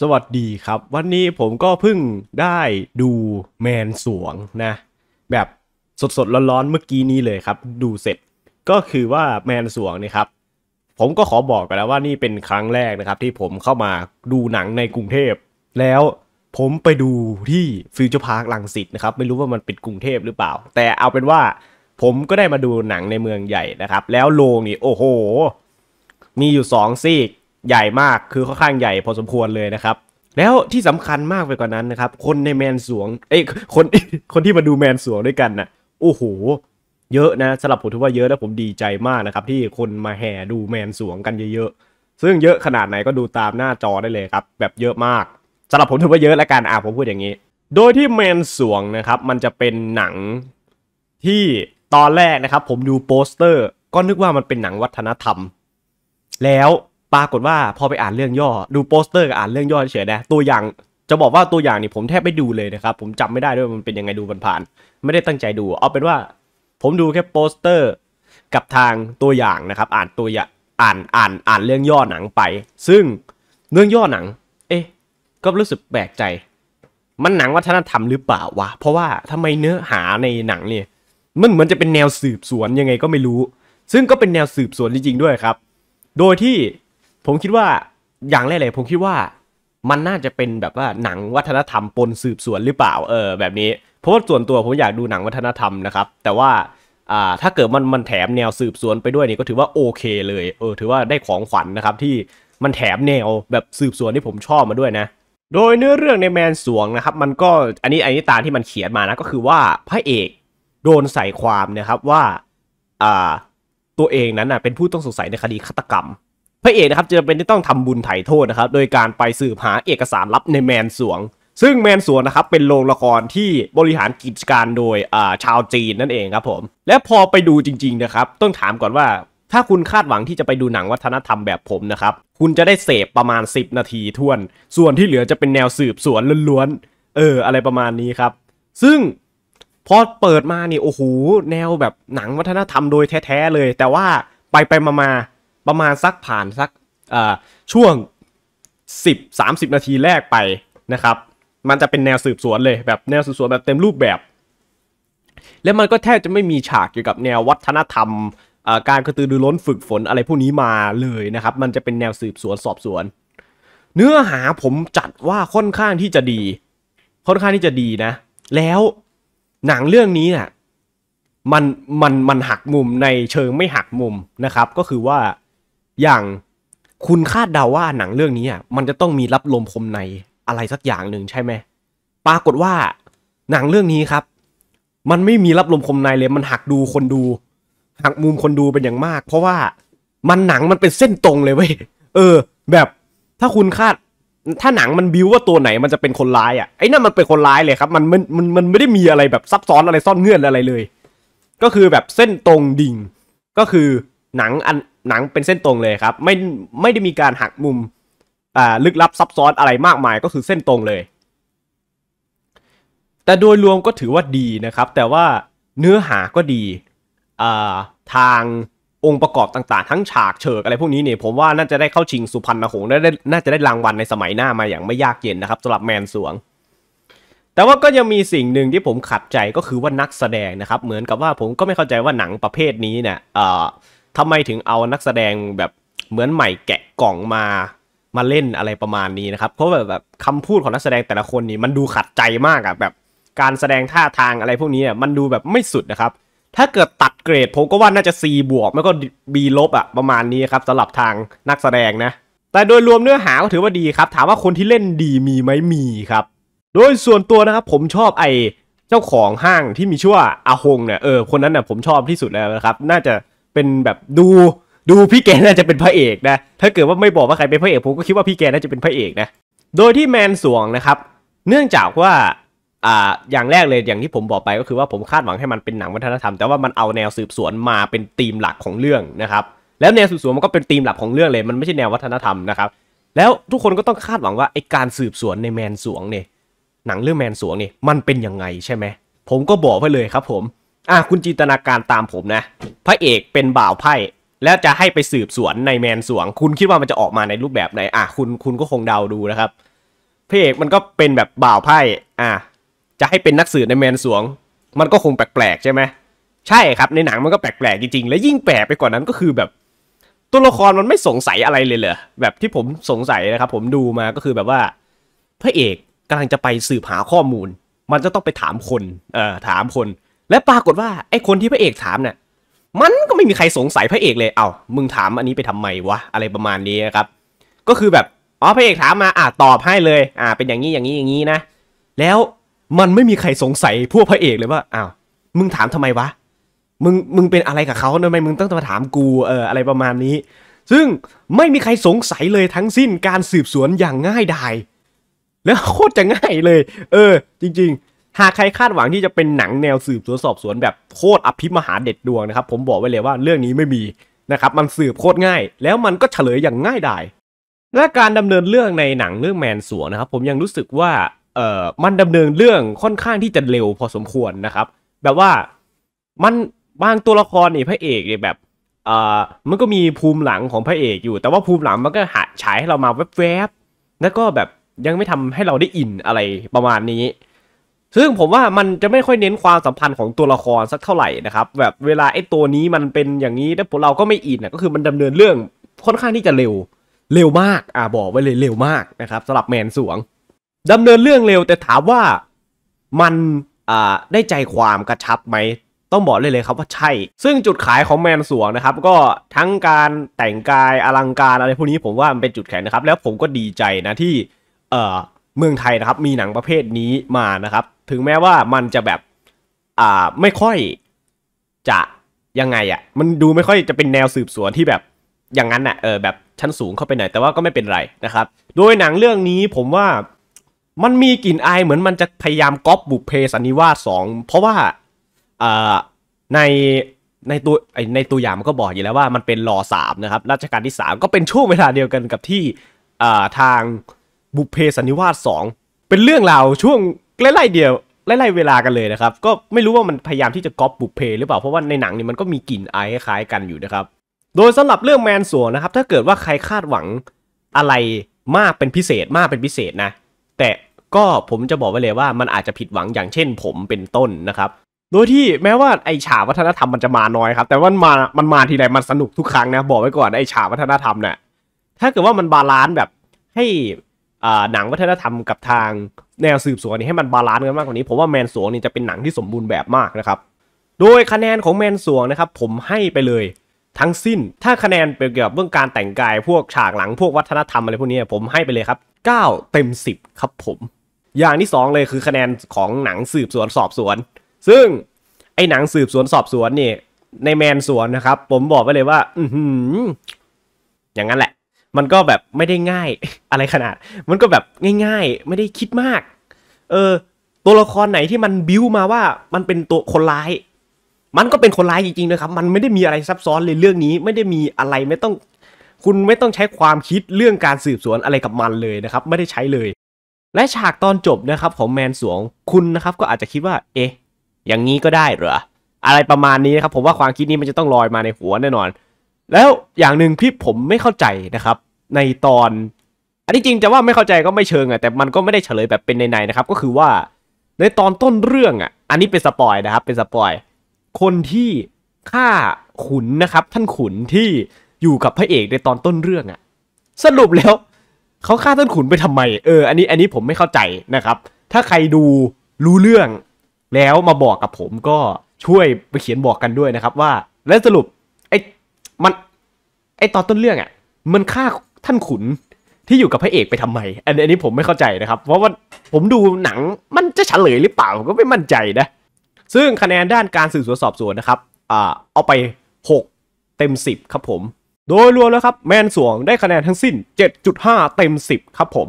สวัสดีครับ วันนี้ผมก็เพิ่งได้ดูแมนสวงนะ แบบสดๆร้อนๆเมื่อกี้นี้เลยครับ ดูเสร็จก็คือว่าแมนสวงนี่ครับ ผมก็ขอบอกกันแล้วว่านี่เป็นครั้งแรกนะครับ ที่ผมเข้ามาดูหนังในกรุงเทพแล้วผมไปดูที่ฟิวเจอร์พาร์คลังสิตนะครับไม่รู้ว่ามันเป็นกรุงเทพหรือเปล่า แต่เอาเป็นว่า ผมก็ได้มาดูหนังในเมืองใหญ่นะครับ แล้วโรงนี่โอ้โห มีอยู่สองซีกใหญ่มากคือค่อนข้างใหญ่พอสมควรเลยนะครับ แล้วที่สำคัญมากไปกว่านั้นนะครับ คนในแมนสวง เอ้ยคนคนที่มาดูแมนสวงด้วยกันนะ่ะโอ้โหเยอะนะสำหรับผมถือว่าเยอะแล้วผมดีใจมากนะครับที่คนมาแห่ดูแมนสวงกันเยอะๆซึ่งเยอะขนาดไหนก็ดูตามหน้าจอได้เลยครับ แบบเยอะมากสำหรับผมถือว่าเยอะและกันอ่ะผมพูดอย่างนี้โดยที่แมนสวงนะครับ มันจะเป็นหนังที่ตอนแรกนะครับ ผมดูโปสเตอร์ ก็นึกว่ามันเป็นหนังวัฒนธรรม แล้วปรากฏว่าพอไปอ่านเรื่องย่อ ดูโปสเตอร์กับอ่านเรื่องย่อเฉยนะ ตัวอย่างจะบอกว่าตัวอย่างนี่ผมแทบไม่ดูเลยนะครับ ผมจำไม่ได้ด้วยมันเป็นยังไงดูผ่านๆไม่ได้ตั้งใจดู เอาเป็นว่า ผมดูแค่โปสเตอร์ กับทางตัวอย่างนะครับ อ่านตัวอย่าง อ่านอ่านอ่านเรื่องย่อหนังไป ซึ่งเรื่องย่อหนัง เอ๊ะก็รู้สึกแปลกใจ มันหนังวัฒนธรรมหรือเปล่าวะ เพราะว่าทำไมเนื้อหาในหนังเนี่ยมันเหมือนจะเป็นแนวสืบสวนยังไงก็ไม่รู้ ซึ่งก็เป็นแนวสืบสวนจริงๆด้วยครับ โดยที่ผมคิดว่าอย่างแรกเลยผมคิดว่ามันน่าจะเป็นแบบว่าหนังวัฒนธรรมปนสืบสวนหรือเปล่าเออแบบนี้เพราะว่าส่วนตัวผมอยากดูหนังวัฒนธรรมนะครับ แต่ว่าอ่าถ้าเกิดมันมันแถมแนวสืบสวนไปด้วยนี่ก็ถือว่าโอเค เลยเออถือว่าได้ของขวัญนนะครับที่มันแถมแนวแบบสืบสวนที่ผมชอบมาด้วยนะ โดยเนื้อเรื่องในแมนสวงนะครับมันก็อันนี้อันนี้ตามที่มันเขียนมานะก็คือว่าพระเอก โดนใส่ความนะครับว่าอ่าตัวเองนั้นนะเป็นผู้ต้องสงสัยในคดีฆาตกรรมพระเอกนะครับจะเป็นที่ต้องทำบุญไถ่โทษนะครับโดยการไปสืบหาเอกสารลับในแมนสวง ซึ่งแมนสวงนะครับเป็นโรงละครที่บริหารกิจการโดยชาวจีนนั่นเองครับผมและพอไปดูจริง ๆนะครับ ต้องถามก่อนว่าถ้าคุณคาดหวังที่จะไปดูหนังวัฒนธรรมแบบผมนะครับคุณจะได้เสพประมาณ 10 นาทีท่วน ส่วนที่เหลือจะเป็นแนวสืบสวนล้วนๆเอออะไรประมาณนี้ครับ ซึ่งพอเปิดมานี่โอ้โหแนวแบบหนังวัฒนธรรมโดยแท้ๆเลย แต่ว่าไปไปมาประมาณสักผ่านสักช่วง10 30 นาทีแรกไปนะครับมันจะเป็นแนวสืบสวนเลย แบบแนวสืบสวนแบบเต็มรูปแบบ แล้วมันก็แทบจะไม่มีฉากเกี่ยวกับแนววัฒนธรรมการกระตือรือร้นฝึกฝนอะไรพวกนี้มาเลยนะครับ มันจะเป็นแนวสืบสวนสอบสวน เนื้อหาผมจัดว่าค่อนข้างที่จะดีค่อนข้างที่จะดีนะ แล้วหนังเรื่องนี้น่ะมันมันมันหักมุมในเชิงไม่หักมุมนะครับ ก็คือว่าอย่าง คุณคาดเดาว่าหนังเรื่องนี้อ่ะมันจะต้องมีรับลมคมในอะไรสักอย่างหนึ่งใช่ไหมปรากฏว่า หนังเรื่องนี้ครับ มันไม่มีรับลมคมในเลย มันหักดูคนดู หักมุมคนดูเป็นอย่างมาก เพราะว่า มันหนังมันเป็นเส้นตรงเลยเว้ยเออ แบบถ้าคุณคาด ถ้าหนังมันบิวว่าตัวไหนมันจะเป็นคนร้ายอ่ะไอ้นั่นมันเป็นคนร้ายเลยครับมันมันมันมันไม่ได้มีอะไรแบบซับซ้อนอะไรซ่อนเงื่อนอะไรเลย ก็คือแบบเส้นตรงดิ่งก็คือหนังอันหนังเป็นเส้นตรงเลยครับ ไม่ไม่ได้มีการหักมุมอ่าลึกลับซับซ้อนอะไรมากมายก็คือเส้นตรงเลย แต่โดยรวมก็ถือว่าดีนะครับแต่ว่าเนื้อหาก็ดีอ่าทางองค์ประกอบต่างๆทั้งฉากเฉิกอะไรพวกนี้เนี่ยผมว่าน่าจะได้เข้าชิงสุพรรณหงษ์ได้น่าจะได้รางวัลในสมัยหน้ามาอย่างไม่ยากเย็นนะครับสำหรับแมนสวง แต่ว่าก็ยังมีสิ่งหนึ่งที่ผมขัดใจก็คือว่านักแสดงนะครับ เหมือนกับว่าผมก็ไม่เข้าใจว่าหนังประเภทนี้เนี่ยทำไมถึงเอานักแสดงแบบเหมือนใหม่แกะกล่องมามาเล่นอะไรประมาณนี้นะครับ เพราะแบบแบบคำพูดของนักแสดงแต่ละคนนี่มันดูขัดใจมากอะแบบการแสดงท่าทางอะไรพวกนี้มันดูแบบไม่สุดนะครับ ถ้าเกิดตัดเกรด ผมก็ว่าน่าจะ C บวกไม่ก็ B ลบอะประมาณนี้ครับสำหรับทางนักแสดงนะแต่โดยรวมเนื้อหาก็ถือว่าดีครับ ถามว่าคนที่เล่นดีมีไหมมีครับ โดยส่วนตัวนะครับ ผมชอบไอเจ้าของห้างที่มีชื่อว่าอาฮงเนี่ยเออคนนั้นน่ยผมชอบที่สุดแล้วนะครับ น่าจะเป็นแบบดูดูพี่แกน่าจะเป็นพระเอกนะถ้าเกิดว่าไม่บอกว่าใครเป็นพระเอกผมก็คิดว่าพี่แกน่าจะเป็นพระเอกนะโดยที่แมนสวงนะครับ เนื่องจากว่าอ่าอย่างแรกเลยอย่างที่ผมบอกไปก็คือว่าผมคาดหวังให้มันเป็นหนังวัฒนธรรมแต่ว่ามันเอาแนวสืบสวน มาเป็นธีมหลักของเรื่องนะครับแล้วแนวสืบสวนมันก็เป็นธีมหลักของเรื่องเลยมันไม่ใช่แนววัฒนธรรมนะครับแล้วทุกคนก็ต้องคาดหวังว่าไอการสืบสวนในแมนสวงเนี่ยหนังเรื่องแมนสวงเนี่ยมันเป็นยังไงใช่ไหมผมก็บอกไปเลยครับผมอ่ะคุณจินตนาการตามผมนะพระเอกเป็นบ่าวไพ่แล้วจะให้ไปสืบสวนในแมนสวง คุณคิดว่ามันจะออกมาในรูปแบบไหนอ่ะคุณคุณก็คงเดาดูนะครับพระเอกมันก็เป็นแบบบ่าวไพ่อ่ะจะให้เป็นนักสืบในแมนสวง มันก็คงแปลกๆใช่ไหมใช่ครับ ในหนังมันก็แปลกๆจริงๆ และยิ่งแปลกไปกว่านั้นก็คือแบบตัวละครมันไม่สงสัยอะไรเลยเหรอแบบที่ผมสงสัยนะครับ ผมดูมาก็คือแบบว่าพระเอกกำลังจะไปสืบหาข้อมูล มันจะต้องไปถามคนเอ่อถามคนและปรากฏว่าไอ้คนที่พระเอกถามเนี่ยมันก็ไม่มีใครสงสัยพระเอกเลยเอา้ามึงถามอันนี้ไปทำไมวะ อะไรประมาณนี้นครับ ก็คือแบบอ๋อพระเอกถามมาอ่าตอบให้เลย อ่า เป็นอย่างนี้อย่างนี้อย่างนี้นะแล้วมันไม่มีใครสงสัยพวกพระเอกเลยว่าอ้าวมึงถามทำไมวะมึงมึงเป็นอะไรกับเขาทำไมมึงต้องมาถามกูเอออะไรประมาณนี้ ซึ่งไม่มีใครสงสัยเลยทั้งสิ้นการสืบสวนอย่างง่ายดายแล้วโคตรจะง่ายเลย เออ จริง ๆหากใครคาดหวังที่จะเป็นหนังแนวสืบสวนสอบสวนแบบโคตรอภิมหาเด็ดดวงนะครับ ผมบอกไว้เลยว่าเรื่องนี้ไม่มีนะครับ มันสืบโคตรง่าย แล้วมันก็เฉลยอย่างง่ายดายและการดำเนินเรื่องในหนังเรื่องแมนสววนะครับ ผมยังรู้สึกว่าเอ่อมันดำเนินเรื่องค่อนข้างที่จะเร็วพอสมควรนะครับ แบบว่ามันบางตัวละครนี่พระเอกเนี่ยแบบเอ่อมันก็มีภูมิหลังของพระเอกอยู่ แต่ว่าภูมิหลังมันก็หาฉายให้เรามาแวบๆแล้วก็แบบยังไม่ทำให้เราได้อินอะไรประมาณนี้ซึ่งผมว่ามันจะไม่ค่อยเน้นความสัมพันธ์ของตัวละครสักเท่าไหร่นะครับแบบเวลาไอ้ตัวนี้มันเป็นอย่างนี้ แล้วพวกเราก็ไม่อินนะก็คือมันดำเนินเรื่องค่อนข้างที่จะเร็วเร็วมากอ่าบอกไว้เลยเร็วมากนะครับสำหรับแมนสวง ดำเนินเรื่องเร็วแต่ถามว่ามันอ่าได้ใจความกระชับไหมต้องบอกเลยเลยครับว่าใช่ ซึ่งจุดขายของแมนสวงนะครับ ก็ทั้งการแต่งกายอลังการอะไรพวกนี้ผมว่ามันเป็นจุดแข็งนะครับ แล้วผมก็ดีใจนะที่เอ่อเมืองไทยนะครับ มีหนังประเภทนี้มานะครับถึงแม้ว่ามันจะแบบ อ่าไม่ค่อยจะยังไงอะ่ะ มันดูไม่ค่อยจะเป็นแนวสืบสวนที่แบบอย่างนั้นอ่ะ เออแบบชั้นสูงเข้าไปหน่อยแต่ว่าก็ไม่เป็นไรนะครับ โดยหนังเรื่องนี้ผมว่ามันมีกลิ่นอายเหมือนมันจะพยายามก๊อปบุเพสันนิวาสสองเพราะว่าเอ่อในในตัวในตัวอย่างมันก็บอกอยู่แล้วว่ามันเป็นรอสามนะครับ รัชกาลที่3ก็เป็นช่วงเวลาเดียวกันกับที่ทางบุพเพสันนิวาสสองเป็นเรื่องราวช่วงไล่ๆ เดียวไล่ๆ เวลา กันเลยนะครับ ก็ไม่รู้ว่ามันพยายามที่จะก๊อปบุพเพหรือเปล่า เพราะว่าในหนังนี่มันก็มีกลิ่นอายคล้ายกันอยู่นะครับ โดยสำหรับเรื่องแมนสัวนะครับ ถ้าเกิดว่าใครคาดหวังอะไรมากเป็นพิเศษมากเป็นพิเศษนะ แต่ก็ผมจะบอกไว้เลยว่ามันอาจจะผิดหวังอย่างเช่นผมเป็นต้นนะครับ โดยที่แม้ว่าไอฉาวัฒนธรรมมันจะมาน้อยครับ แต่ว่ามันมามาทีไรมันสนุกทุกครั้งนะบอกไว้ก่อน ไอฉาวัฒนธรรมเนะี่ยถ้าเกิดว่ามันบาลานซ์แบบให้หนังวัฒนธรรมกับทางแนวสืบสวนนี้ให้มันบาลานซ์กันมากกว่านี้ผมว่าแมนสวงนี่จะเป็นหนังที่สมบูรณ์แบบมากนะครับโดยคะแนนของแมนสวงนะครับผมให้ไปเลย ทั้งสิ้น ถ้าคะแนนเกี่ยวกับเรื่องการแต่งกาย พวกฉากหลังพวกวัฒนธรรมอะไรพวกนี้ ผมให้ไปเลยครับ 9 เต็ม 10 ครับ ผม อย่างที่2เลยคือคะแนนของหนังสืบสวนสอบสวนซึ่งไอ้หนังสืบสวนสอบสวนนี่ ในแมนสวนนะครับผมบอกไปเลยว่า อือย่างนั้นแหละมันก็แบบไม่ได้ง่ายอะไรขนาด มันก็แบบง่าย ๆ ไม่ได้คิดมาก เออ ตัวละครไหนที่มันบิวมาว่ามันเป็นตัวคนร้าย มันก็เป็นคนร้ายจริงๆนะครับ มันไม่ได้มีอะไรซับซ้อนเลยเรื่องนี้ ไม่ได้มีอะไรไม่ต้อง คุณไม่ต้องใช้ความคิดเรื่องการสืบสวนอะไรกับมันเลยนะครับ ไม่ได้ใช้เลย และฉากตอนจบนะครับ ของแมนสวงคุณนะครับก็อาจจะคิดว่า เอ๊ะอย่างนี้ก็ได้เหรออะไรประมาณนี้นะครับ ผมว่าความคิดนี้มันจะต้องลอยมาในหัวแน่นอนแล้วอย่างหนึ่งพี่ผมไม่เข้าใจนะครับ ในตอน อันนี้จริงจะว่าไม่เข้าใจก็ไม่เชิงอะแต่มันก็ไม่ได้เฉลยแบบเป็นในๆนะครับ ก็คือว่าในตอนต้นเรื่องอะอันนี้เป็นสปอยนะครับ เป็นสปอยคนที่ฆ่าขุนนะครับ ท่านขุนที่อยู่กับพระเอกในตอนต้นเรื่องอะสรุปแล้ว เขาฆ่าท่านขุนไปทำไมเอออันนี้อันนี้ผมไม่เข้าใจนะครับ ถ้าใครดูรู้เรื่องแล้วมาบอกกับผมก็ช่วยไปเขียนบอกกันด้วยนะครับ ว่าและสรุปมันไอตอนต้นเรื่องอะ่ะมันฆ่าท่านขุนที่อยู่กับพระเอกไปทำไม อันนี้ผมไม่เข้าใจนะครับ เพราะว่าผมดูหนังมันจะเฉลยหรือเปล่าก็ไม่มั่นใจนะ ซึ่งคะแนนด้านการสืบสวนสอบสวนนะครับอ่าเอาไป6เต็ม10 ครับผม โดยรวมแล้วครับแมนสวงได้คะแนนทั้งสิ้น 7.5 เต็ม 10 ครับผม